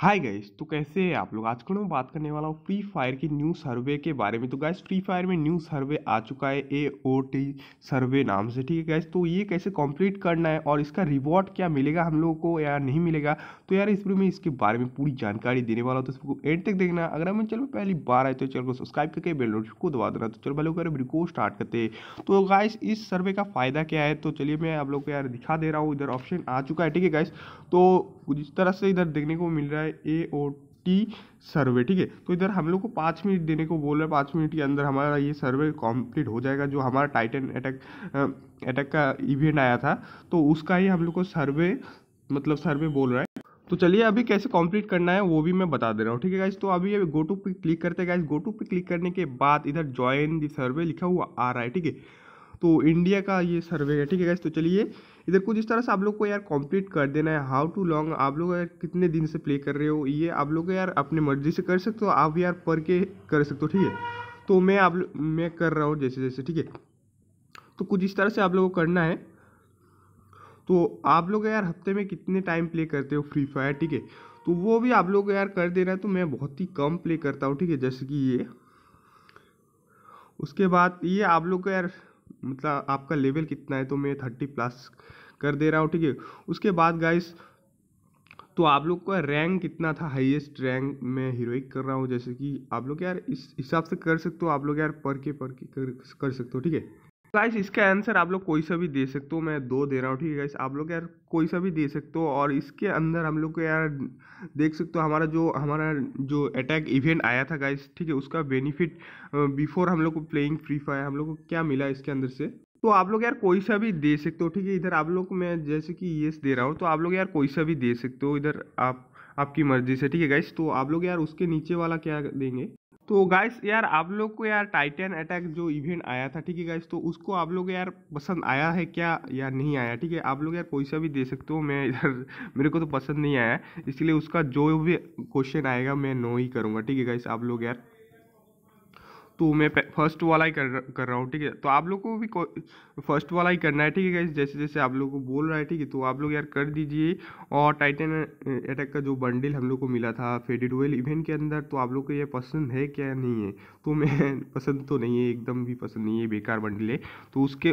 hi guys तो कैसे हैं आप लोग आजकल मैं बात करने वाला हूँ फ्री फायर की न्यू सर्वे के बारे में तो गाइस फ्री फायर में न्यू सर्वे आ चुका है ए ओ टी सर्वे नाम से ठीक है गाइस तो ये कैसे कंप्लीट करना है और इसका रिवॉर्ड क्या मिलेगा हम लोगों को या नहीं मिलेगा तो यार इस वीडियो में इसके बारे में पूरी जानकारी देने वाला हूँ तो इसको एंड तक देखना अगर हमें चलो पहली बार आए तो चैनल को सब्सक्राइब करके बेल नोट को दबा देना तो चलो भले अगर वीडियो स्टार्ट करते हैं तो गाइस इस सर्वे का फ़ायदा क्या है तो चलिए मैं आप लोग को यार दिखा दे रहा हूँ इधर ऑप्शन आ चुका है ठीक है गाइस तो जिस तरह से इधर देखने को मिल रहा है है ए ओ टी सर्वे ठीक है तो इधर हम लोग को पाँच मिनट देने को बोल रहे हैं पाँच मिनट के अंदर हमारा ये सर्वे कंप्लीट हो जाएगा जो हमारा टाइटन अटैक अटैक का इवेंट आया था तो उसका ही हम लोग को सर्वे मतलब सर्वे बोल रहा है तो चलिए अभी कैसे कंप्लीट करना है वो भी मैं बता दे रहा हूँ ठीक है गाइज तो अभी अभी गो टू पे क्लिक करते हैं गाइज गो टू पे क्लिक करने के बाद इधर ज्वाइन दी सर्वे लिखा हुआ आ रहा है ठीक है तो इंडिया का ये सर्वे है ठीक है गाइज तो चलिए इधर कुछ इस तरह से आप लोग को यार कंप्लीट कर देना है हाउ टू लॉन्ग आप लोग यार कितने दिन से प्ले कर रहे हो ये आप लोग यार अपने मर्जी से कर सकते हो आप यार पढ़ के कर सकते हो ठीक है तो मैं आप मैं कर रहा हूँ जैसे जैसे ठीक है तो कुछ इस तरह से आप लोग को करना है तो आप लोग यार हफ्ते में कितने टाइम प्ले करते हो फ्री फायर ठीक है तो वो भी आप लोग यार कर दे रहा है तो मैं बहुत ही कम प्ले करता हूँ ठीक है जैसे कि ये उसके बाद ये आप लोग को यार मतलब आपका लेवल कितना है तो मैं थर्टी प्लस कर दे रहा हूँ ठीक है उसके बाद गाइस तो आप लोग का रैंक कितना था हाईएस्ट रैंक मैं हीरोइक कर रहा हूँ जैसे कि आप लोग यार इस हिसाब से कर सकते हो आप लोग यार पर के पर के कर, कर सकते हो ठीक है गाइस इसका आंसर आप लोग कोई सा भी दे सकते हो मैं दो दे रहा हूँ ठीक है गाइस आप लोग यार कोई सा भी दे सकते हो और इसके अंदर हम लोग को यार देख सकते हो हमारा जो हमारा जो अटैक इवेंट आया था गाइस ठीक है उसका बेनिफिट बिफोर हम लोग को प्लेइंग फ्री फायर हम लोग को क्या मिला इसके अंदर से तो आप लोग यार कोई सा भी दे सकते हो ठीक है इधर आप लोग मैं जैसे कि येस दे रहा हूँ तो आप लोग यार कोई सा भी दे सकते हो इधर आप आपकी मर्जी से ठीक है गाइस तो आप लोग यार उसके नीचे वाला क्या देंगे तो गाइस यार आप लोग को यार टाइटन अटैक जो इवेंट आया था ठीक है गाइस तो उसको आप लोग यार पसंद आया है क्या या नहीं आया ठीक है आप लोग यार कोई सा भी दे सकते हो मैं इधर मेरे को तो पसंद नहीं आया इसलिए उसका जो भी क्वेश्चन आएगा मैं नो ही करूँगा ठीक है गाइस आप लोग यार तो मैं फर्स्ट वाला ही कर कर रहा हूँ ठीक है तो आप लोग को भी फर्स्ट वाला ही करना है ठीक है जैसे जैसे आप लोग को बोल रहा है ठीक है तो आप लोग यार कर दीजिए और टाइटन अटैक का जो बंडल हम लोग को मिला था फेडेड वेल इवेंट के अंदर तो आप लोग को ये पसंद है क्या नहीं है तो मैं पसंद तो नहीं है एकदम भी पसंद नहीं है बेकार बंडल है तो उसके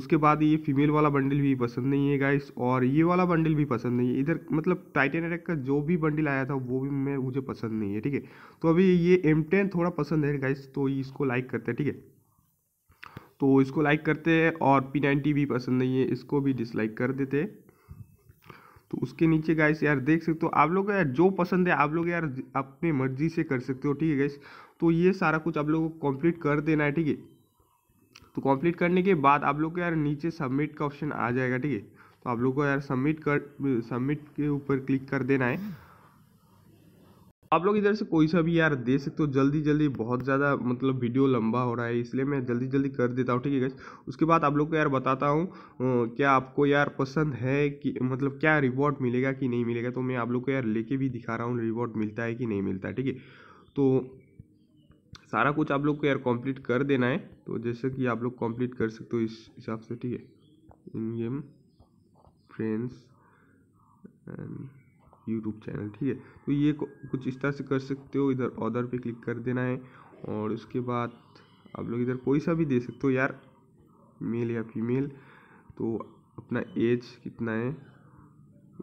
उसके बाद ये फीमेल वाला बंडल भी पसंद नहीं है गाइस और ये वाला बंडल भी पसंद नहीं है इधर मतलब टाइटन अटैक का जो भी बंडल आया था वो भी मैं मुझे पसंद नहीं है ठीक है तो अभी ये एम टेन थोड़ा पसंद है गाइस तो इसको लाइक करते हैं ठीक है तो इसको लाइक करते हैं और पी नाइनटी भी पसंद नहीं है इसको भी डिसलाइक कर देते तो उसके नीचे गाइस यार देख सकते हो आप लोग यार जो पसंद है आप लोग यार अपने मर्जी से कर सकते हो ठीक है गाइस तो ये सारा कुछ आप लोगों को कंप्लीट कर देना है ठीक है तो कंप्लीट करने के बाद आप लोग को यार नीचे सबमिट का ऑप्शन आ जाएगा ठीक है तो आप लोग को यार सबमिट कर सबमिट के ऊपर क्लिक कर देना है आप लोग इधर से कोई सा भी यार दे सकते हो जल्दी जल्दी बहुत ज़्यादा मतलब वीडियो लंबा हो रहा है इसलिए मैं जल्दी जल्दी कर देता हूँ ठीक है उसके बाद आप लोग को यार बताता हूँ क्या आपको यार पसंद है कि मतलब क्या रिवॉर्ड मिलेगा कि नहीं मिलेगा तो मैं आप लोग को यार लेके भी दिखा रहा हूँ रिवॉर्ड मिलता है कि नहीं मिलता है ठीक है तो सारा कुछ आप लोग को यार कंप्लीट कर देना है तो जैसे कि आप लोग कंप्लीट कर सकते हो इस हिसाब से ठीक है in game friends and YouTube channel ठीक है तो ये कुछ इस तरह से कर सकते हो इधर ऑर्डर पे क्लिक कर देना है और उसके बाद आप लोग इधर कोई सा भी दे सकते हो यार मेल या फीमेल तो अपना एज कितना है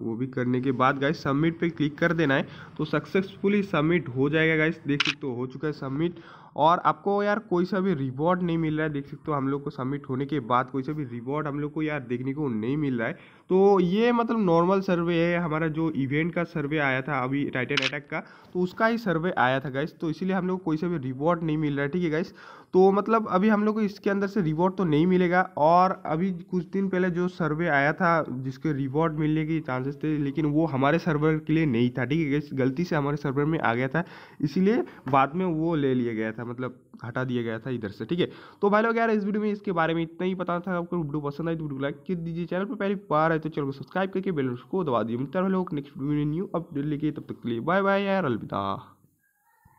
वो भी करने के बाद गाइस सबमिट पे क्लिक कर देना है तो सक्सेसफुली सबमिट हो जाएगा गाइस देख सकते हो हो चुका है सबमिट और आपको यार कोई सा भी रिवॉर्ड नहीं मिल रहा है देख सकते हो हम लोग को सबमिट होने के बाद कोई सा भी रिवॉर्ड हम लोग को यार देखने को नहीं मिल रहा है तो ये मतलब नॉर्मल सर्वे है हमारा जो इवेंट का सर्वे आया था अभी टाइटन अटैक का तो उसका ही सर्वे आया था गाइस तो इसीलिए हम लोग को कोई सा भी रिवॉर्ड नहीं मिल रहा है ठीक है गाइस तो मतलब अभी हम लोग को इसके अंदर से रिवॉर्ड तो नहीं मिलेगा और अभी कुछ दिन पहले जो सर्वे आया था जिसके रिवॉर्ड मिलने की चांस चांसेस थे लेकिन वो हमारे सर्वर के लिए नहीं था ठीक है गलती से हमारे सर्वर में आ गया था इसीलिए बाद में वो ले लिया गया था मतलब हटा दिया गया था इधर से ठीक है तो भाई लोग यार इस वीडियो में इसके बारे में इतना ही पता था आपको वीडियो पसंद आई तो वीडियो लाइक कर दीजिए चैनल पर पहली बार आए तो चैनल को सब्सक्राइब करके बेल को दबा दिए मित्र लोग नेक्स्ट वीडियो में न्यू अपडेट लेके तब तक के लिए बाय बाय यार अलविदा